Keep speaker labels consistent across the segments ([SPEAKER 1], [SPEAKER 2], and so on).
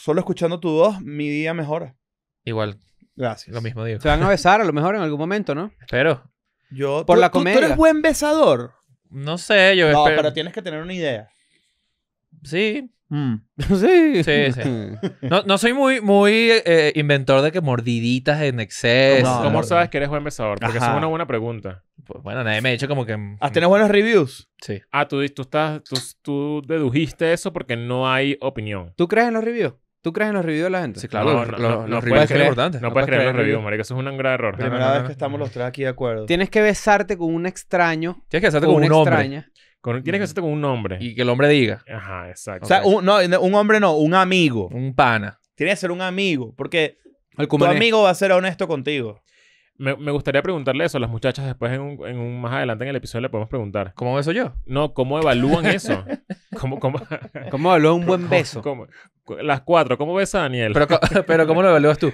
[SPEAKER 1] solo escuchando tu voz, mi día mejora. Igual. Gracias. Lo mismo digo. Se van a besar a lo mejor en algún momento, ¿no? Espero. Yo, Por ¿tú, la comida. eres buen besador?
[SPEAKER 2] No sé,
[SPEAKER 1] yo No, pero tienes que tener una idea. Sí. Mm. Sí. Sí, sí. No, soy muy, muy eh, inventor de que mordiditas en exceso. ¿Cómo sabes que eres buen besador? Porque es una buena
[SPEAKER 2] pregunta. bueno, nadie me ha dicho como que... Mm, ¿Has tenido buenos reviews? Sí. Ah, tú, tú, estás, tú dedujiste eso porque no hay opinión.
[SPEAKER 1] ¿Tú crees en los reviews? ¿Tú crees en los reviews de la gente? Sí, claro. No, los, reviews importantes. No, puedes creer en los reviews, marica. Eso es un gran error. Primera vez que estamos los tres aquí de acuerdo. Tienes que besarte con un extraño. Tienes que besarte con, un hombre. Extraña.
[SPEAKER 2] tienes que besarte con un hombre. Y que el hombre diga. Ajá, exacto. O sea, un, no, un hombre no, un amigo. Un pana. Tiene que ser un amigo. Porque tu amigo va a ser honesto contigo. Me, me, gustaría preguntarle eso a las muchachas después, en en más adelante en el episodio le podemos preguntar. ¿Cómo beso yo? No, ¿cómo evalúan eso? ¿Cómo, cómo... ¿Cómo evalúan un buen beso? ¿Cómo, las cuatro. ¿Cómo ves a Daniel? Pero, pero ¿cómo lo evalúas tú?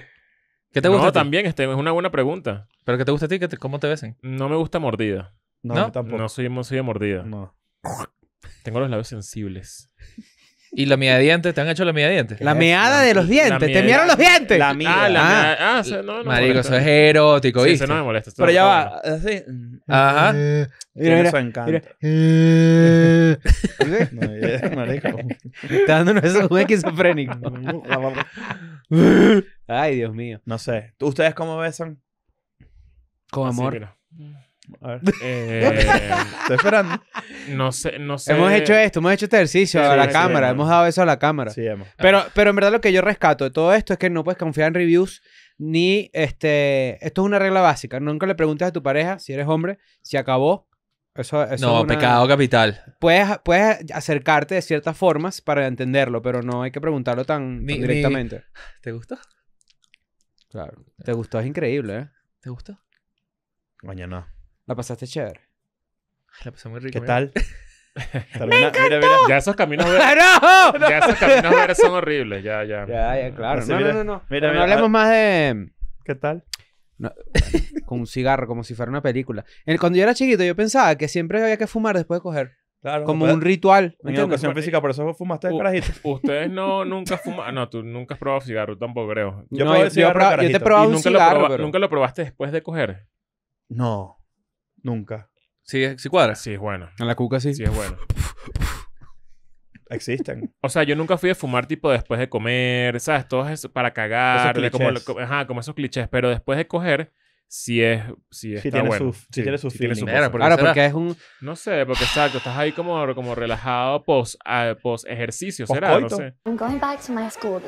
[SPEAKER 2] ¿Qué te gusta? No, también, este, es una buena pregunta. ¿Pero qué te gusta a ti? ¿Qué ¿Cómo te ves? No me gusta mordida. No, ¿No? tampoco. soy, soy de mordida. No. Tengo los labios sensibles. ¿Y la de dientes? ¿Te han hecho la de dientes? La meada de los dientes. ¿Te mearon
[SPEAKER 1] los dientes? La mía. Ah, la meada. Ah, no, Marico, eso es
[SPEAKER 2] erótico, Sí, eso no me molesta. Pero ya va. Así. Mm, Ajá. Mm, mira, mira.
[SPEAKER 1] Eso No, Te marico. Está dándonos un esquizofrénico. Ay, Dios mío. No sé. ¿Ustedes cómo besan? Con amor.
[SPEAKER 2] Eh, Estoy esperando.
[SPEAKER 1] No sé, no sé. Hemos hecho esto, hemos hecho este ejercicio a la cámara, hemos dado eso a la cámara. Pero, pero en verdad lo que yo rescato de todo esto es que no puedes confiar en reviews ni este. Esto es una regla básica. Nunca le preguntes a tu pareja si eres hombre, si acabó. Eso, no, es pecado capital. Puedes, puedes acercarte de ciertas formas para entenderlo, pero no hay que preguntarlo tan, directamente. ¿Te gustó? Claro. ¿Te gustó? Es increíble, ¿eh? ¿Te gustó? Mañana. ¿La pasaste chévere? La pasé muy rico. ¿Qué tal? Mira, mira, ya esos caminos verdes. ya esos caminos verdes son
[SPEAKER 2] horribles. Ya, ya. Ya, ya, claro. No, no, no. no. no hablemos ah, más
[SPEAKER 1] de. ¿Qué tal? con un cigarro, como si fuera una película. cuando yo era chiquito, yo pensaba que siempre había que fumar después de coger. Claro, como un ritual. En educación física, por eso fumaste de carajito. Ustedes
[SPEAKER 2] no nunca fumaron... No, tú nunca has probado cigarro, tampoco creo. Yo, no, he yo, un nunca cigarro. ¿Nunca lo probaste después de coger? No. Nunca. ¿Sí, sí cuadra? Sí, es bueno. En la cuca sí. Sí, es bueno. Existen. O sea, yo nunca fui a fumar tipo después de comer, ¿sabes? Todo es para cagar, como, ajá, como esos clichés, pero después de coger sí es Sí está tiene bueno. Su, Sí tiene su sí Tiene su Ahora, porque es un no sé, porque exacto, estás ahí como como relajado post, ah, post ejercicio, será, no sé.
[SPEAKER 1] I'm going back to my school